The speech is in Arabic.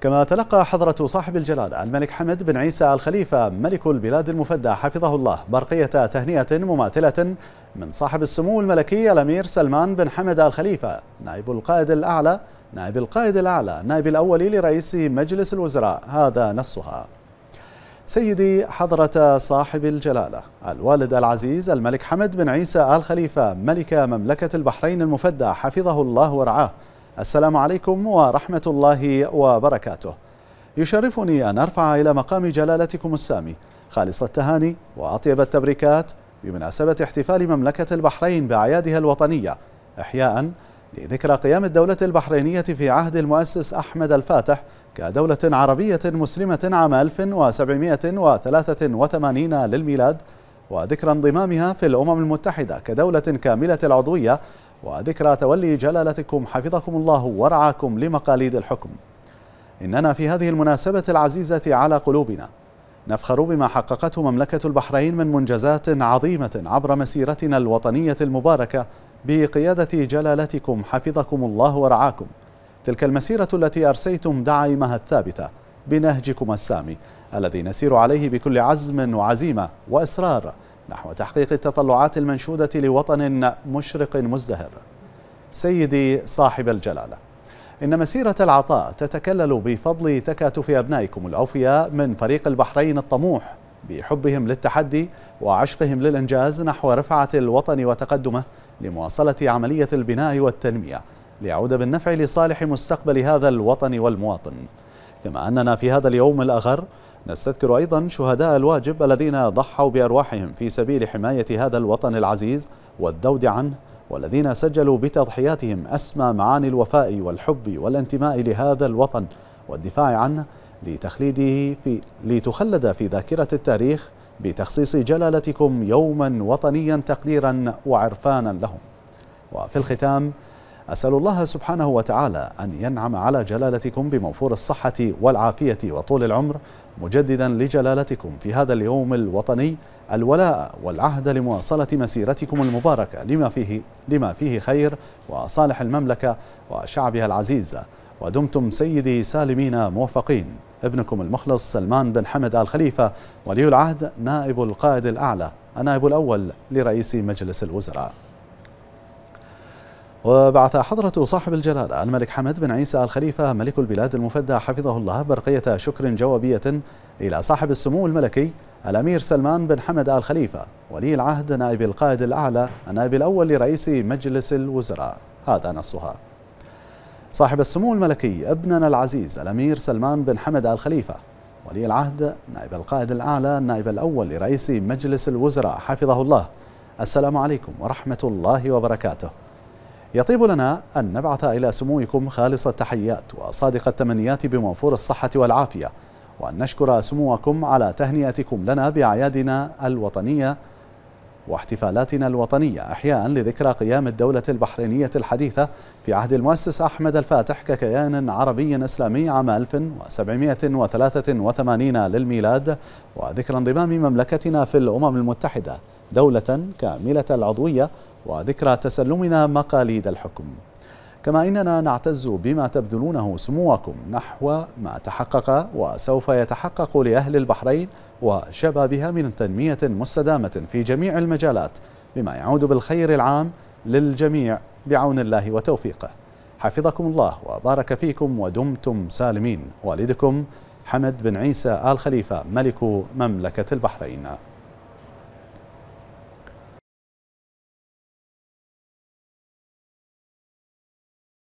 كما تلقى حضرة صاحب الجلالة الملك حمد بن عيسى الخليفة ملك البلاد المفدى حفظه الله برقية تهنئة مماثلة من صاحب السمو الملكي الأمير سلمان بن حمد الخليفة نائب القائد الأعلى نائب القائد الأعلى نائب الأول لرئيس مجلس الوزراء هذا نصها سيدي حضرة صاحب الجلالة الوالد العزيز الملك حمد بن عيسى آل خليفة ملك مملكة البحرين المفدى حفظه الله ورعاه السلام عليكم ورحمة الله وبركاته يشرفني أن أرفع إلى مقام جلالتكم السامي خالص التهاني وأطيب التبريكات بمناسبة احتفال مملكة البحرين بأعيادها الوطنية إحياء لذكرى قيام الدولة البحرينية في عهد المؤسس أحمد الفاتح كدولة عربية مسلمة عام 1783 للميلاد وذكرى انضمامها في الأمم المتحدة كدولة كاملة العضوية وذكرى تولي جلالتكم حفظكم الله ورعاكم لمقاليد الحكم إننا في هذه المناسبة العزيزة على قلوبنا نفخر بما حققته مملكة البحرين من منجزات عظيمة عبر مسيرتنا الوطنية المباركة بقيادة جلالتكم حفظكم الله ورعاكم تلك المسيرة التي أرسيتم دعائمها الثابتة بنهجكم السامي الذي نسير عليه بكل عزم وعزيمة وإصرار نحو تحقيق التطلعات المنشودة لوطن مشرق مزدهر سيدي صاحب الجلالة إن مسيرة العطاء تتكلل بفضل تكاتف أبنائكم الأوفياء من فريق البحرين الطموح بحبهم للتحدي وعشقهم للإنجاز نحو رفعة الوطن وتقدمه لمواصلة عملية البناء والتنمية ليعود بالنفع لصالح مستقبل هذا الوطن والمواطن كما أننا في هذا اليوم الأغر نستذكر أيضا شهداء الواجب الذين ضحوا بأرواحهم في سبيل حماية هذا الوطن العزيز والذود عنه والذين سجلوا بتضحياتهم أسمى معاني الوفاء والحب والانتماء لهذا الوطن والدفاع عنه لتخليده في لتخلد في ذاكرة التاريخ بتخصيص جلالتكم يوما وطنيا تقديرا وعرفانا لهم وفي الختام أسأل الله سبحانه وتعالى أن ينعم على جلالتكم بموفور الصحة والعافية وطول العمر مجددا لجلالتكم في هذا اليوم الوطني الولاء والعهد لمواصلة مسيرتكم المباركة لما فيه, لما فيه خير وصالح المملكة وشعبها العزيز ودمتم سيدي سالمين موفقين ابنكم المخلص سلمان بن حمد آل خليفة ولي العهد نائب القائد الأعلى النائب الأول لرئيس مجلس الوزراء وبعث حضرة صاحب الجلالة الملك حمد بن عيسى الخليفة ملك البلاد المفدى حفظه الله برقية شكر جوابية إلى صاحب السمو الملكي الأمير سلمان بن حمد آل خليفة ولي العهد نائب القائد الأعلى النائب الأول لرئيس مجلس الوزراء هذا نصها صاحب السمو الملكي ابننا العزيز الأمير سلمان بن حمد آل خليفة ولي العهد نائب القائد الأعلى النائب الأول لرئيس مجلس الوزراء حفظه الله السلام عليكم ورحمة الله وبركاته يطيب لنا أن نبعث إلى سموكم خالص التحيات وصادق التمنيات بموفور الصحة والعافية وأن نشكر سموكم على تهنئتكم لنا بأعيادنا الوطنية واحتفالاتنا الوطنية أحياء لذكرى قيام الدولة البحرينية الحديثة في عهد المؤسس أحمد الفاتح ككيان عربي إسلامي عام 1783 للميلاد وذكرى انضمام مملكتنا في الأمم المتحدة دولة كاملة العضوية وذكرى تسلمنا مقاليد الحكم كما إننا نعتز بما تبذلونه سموكم نحو ما تحقق وسوف يتحقق لأهل البحرين وشبابها من تنمية مستدامة في جميع المجالات بما يعود بالخير العام للجميع بعون الله وتوفيقه حفظكم الله وبارك فيكم ودمتم سالمين والدكم حمد بن عيسى آل خليفة ملك مملكة البحرين